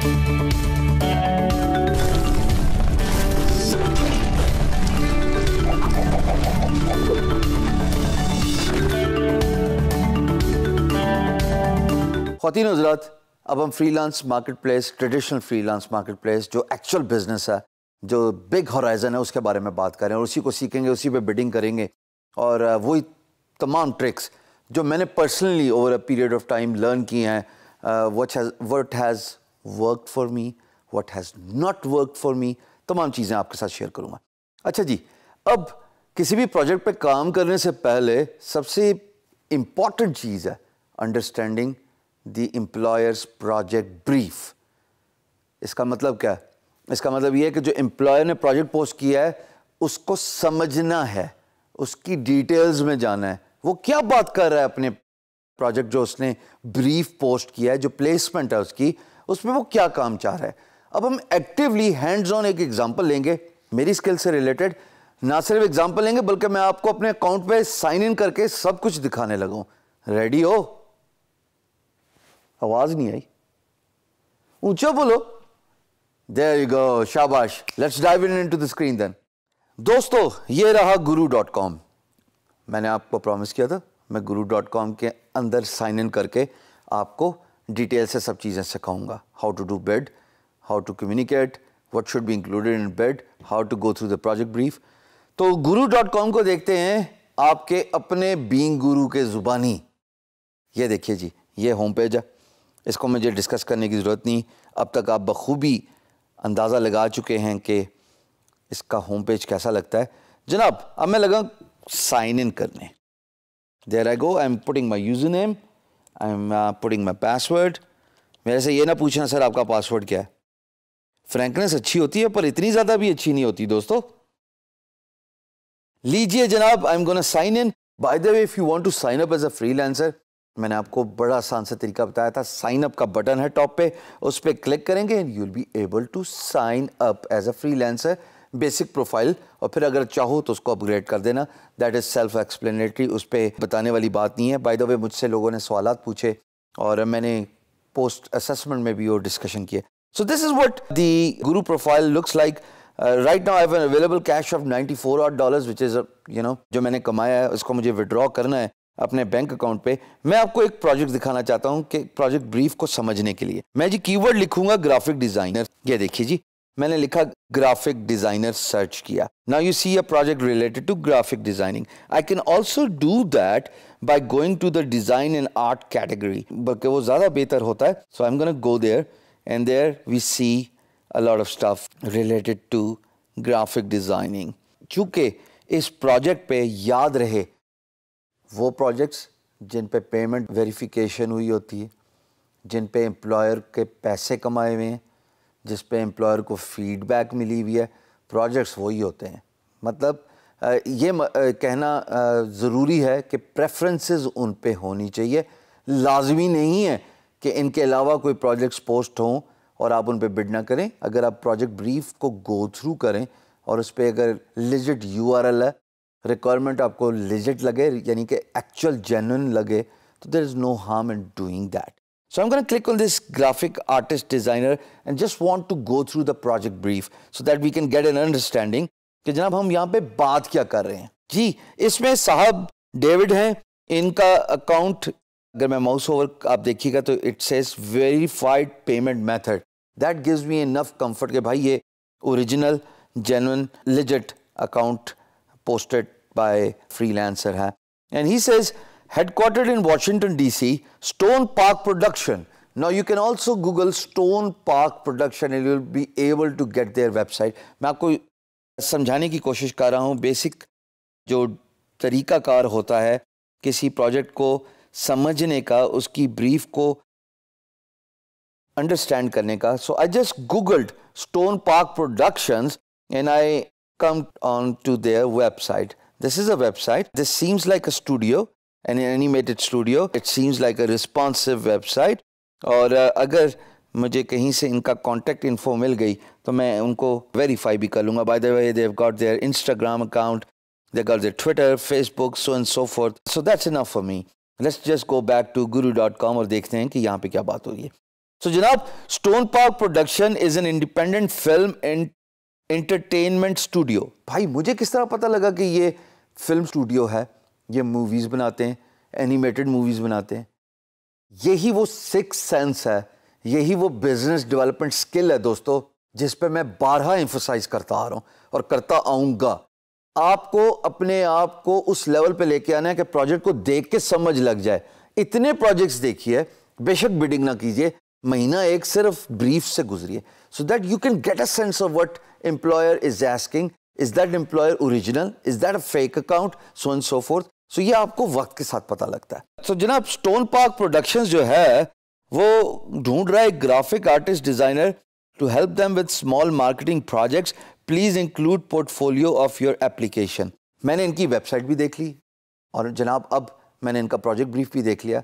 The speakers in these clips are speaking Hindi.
खातिन हजरात अब हम freelance market place traditional freelance market place जो एक्चुअल बिजनेस है जो बिग हॉराइजन है उसके बारे में बात करें और उसी को सीखेंगे उसी पे बिडिंग करेंगे और वही तमाम ट्रिक्स जो मैंने personally over a period of time learn किए हैं what has work for me what has not work for me तमाम चीज़ें आपके साथ शेयर करूँगा अच्छा जी अब किसी भी प्रोजेक्ट पे काम करने से पहले सबसे इम्पॉर्टेंट चीज़ है understanding the employer's project brief इसका मतलब क्या है इसका मतलब ये है कि जो एम्प्लॉयर ने प्रोजेक्ट पोस्ट किया है उसको समझना है उसकी डिटेल्स में जाना है वो क्या बात कर रहा है अपने प्रोजेक्ट जो उसने ब्रीफ पोस्ट किया है जो प्लेसमेंट है उसकी उसमें वो क्या काम चाह रहा है अब हम एक्टिवली हैंड्स ऑन एक एग्जाम्पल लेंगे मेरी स्किल से रिलेटेड ना सिर्फ एग्जाम्पल लेंगे बल्कि मैं आपको अपने अकाउंट पे साइन इन करके सब कुछ दिखाने लगा रेडी हो आवाज नहीं आई ऊंचा बोलो देर यू गो शाबाश let's dive into the screen then दोस्तों ये रहा गुरु डॉट कॉम मैंने आपको प्रॉमिस किया था मैं गुरु डॉट कॉम के अंदर साइन इन करके आपको डिटेल से सब चीज़ें सिखाऊंगा how to do bid how to communicate what should be included in bid how to go through the project brief तो गुरु डॉट कॉम को देखते हैं आपके अपने बींग गुरु के ज़ुबानी ये देखिए जी ये होम पेज है इसको मुझे डिस्कस करने की ज़रूरत नहीं अब तक आप बखूबी अंदाज़ा लगा चुके हैं कि इसका होम पेज कैसा लगता है जनाब अब मैं लगा साइन इन करने there I go I am putting my user name I am putting my password मेरे से ये ना पूछना सर आपका पासवर्ड क्या है फ्रेंकनेस अच्छी होती है पर इतनी ज़्यादा भी अच्छी नहीं होती दोस्तों लीजिए जनाब I am gonna sign in by the way if you want to sign up as a freelancer मैंने आपको बड़ा आसान सा तरीका बताया था साइन अप का बटन है टॉप पे उस पर क्लिक करेंगे and you will be able to sign up as a freelancer basic profile और फिर अगर चाहो तो उसको अपग्रेड कर देना दैट इज़ सेल्फ एक्सप्लेनेटरी उस पर बताने वाली बात नहीं है बाय द वे मुझसे लोगों ने सवाल पूछे और मैंने पोस्ट असेसमेंट में भी वो डिस्कशन किया so this is what the Guru profile looks like right now I available cash of ninety four eight dollar which is you know जो मैंने कमाया है उसको मुझे विड्रॉ करना है अपने बैंक अकाउंट पे मैं आपको एक प्रोजेक्ट दिखाना चाहता हूँ कि प्रोजेक्ट ब्रीफ को समझने के लिए मैं जी कीवर्ड लिखूंगा ग्राफिक डिजाइनर ये देखिए जी मैंने लिखा ग्राफिक डिजाइनर सर्च किया now you see a project related to graphic designing I can also do that by going to the design and art category बल्कि वो ज़्यादा बेहतर होता है so I am gonna go there and there we see a lot of stuff related to graphic designing चूंकि इस प्रोजेक्ट पे याद रहे वो प्रोजेक्ट्स जिन पे पेमेंट वेरिफिकेशन हुई होती है जिन पे एम्प्लॉयर के पैसे कमाए हुए हैं जिस पे एम्प्लॉयर को फीडबैक मिली हुई है प्रोजेक्ट्स वही होते हैं मतलब ये कहना ज़रूरी है कि प्रेफरेंसेस उन पे होनी चाहिए लाजमी नहीं है कि इनके अलावा कोई प्रोजेक्ट्स पोस्ट हों और आप उन पे बिड ना करें अगर आप प्रोजेक्ट ब्रीफ को गो थ्रू करें और उस पर अगर लिजिट यू आर एल है रिक्वायरमेंट आपको लिजिट लगे यानी कि एक्चुअल जेनुन लगे तो there is no harm in doing that So I'm going to click on this graphic artist designer and just want to go through the project brief so that we can get an understanding कि जनाब हम यहाँ पे बात क्या कर रहे हैं जी इसमें साहब डेविड हैं इनका अकाउंट अगर मैं माउस ओवर आप देखिएगा तो it says verified payment method that gives me enough comfort के भाई ये original genuine legit account posted by freelancer है and he says Headquartered in Washington, D.C., Stone Park Production. Now, you can also Google Stone Park Production and you'll be able to get their website. I'm trying to explain कर रहा हूँ बेसिक जो तरीकाकार होता है किसी प्रोजेक्ट को समझने brief. understand karne ka. So I just googled Stone Park Productions and I come on to their website. This is a website. This seems like a studio. An animated studio it seems like a responsive website और uh, अगर मुझे कहीं से इनका कॉन्टेक्ट इन्फो मिल गई तो मैं उनको वेरीफाई भी कर लूँगा by the way they've got their Instagram account they got their Twitter Facebook so and so forth so that's enough for me let's just go back to Guru dot com और देखते हैं कि यहाँ पे क्या बात हो रही है सो जनाब Stone Park production is an independent film and entertainment studio भाई मुझे किस तरह पता लगा कि ये फिल्म स्टूडियो है ये मूवीज़ बनाते हैं एनिमेटेड मूवीज़ बनाते हैं यही वो सिक्स सेंस है यही वो बिजनेस डेवलपमेंट स्किल है दोस्तों जिस पे मैं बारह एम्फोसाइज करता आ रहा हूँ और करता आऊँगा आपको अपने आप को उस लेवल पे लेके आना है कि प्रोजेक्ट को देख के समझ लग जाए इतने प्रोजेक्ट्स देखिए बेशक बिडिंग ना कीजिए महीना एक सिर्फ ब्रीफ से गुजरिए so that you can get a sense of what employer is asking is that employer original is that a fake account so and so forth so ये आपको वक्त के साथ पता लगता है सो जनाब स्टोन पार्क प्रोडक्शन जो है वो ढूंढ रहा है graphic artist designer to help them with small marketing project please include portfolio of your application मैंने इनकी वेबसाइट भी देख ली और जनाब अब मैंने इनका प्रोजेक्ट ब्रीफ भी देख लिया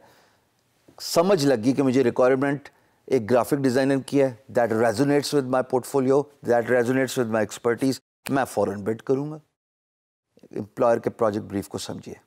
समझ लगी कि मुझे रिक्वायरमेंट एक ग्राफिक डिज़ाइनर की है that resonates with my portfolio that resonates with my expertise मैं फॉरन बेट करूंगा एम्प्लॉयर के प्रोजेक्ट ब्रीफ को समझिए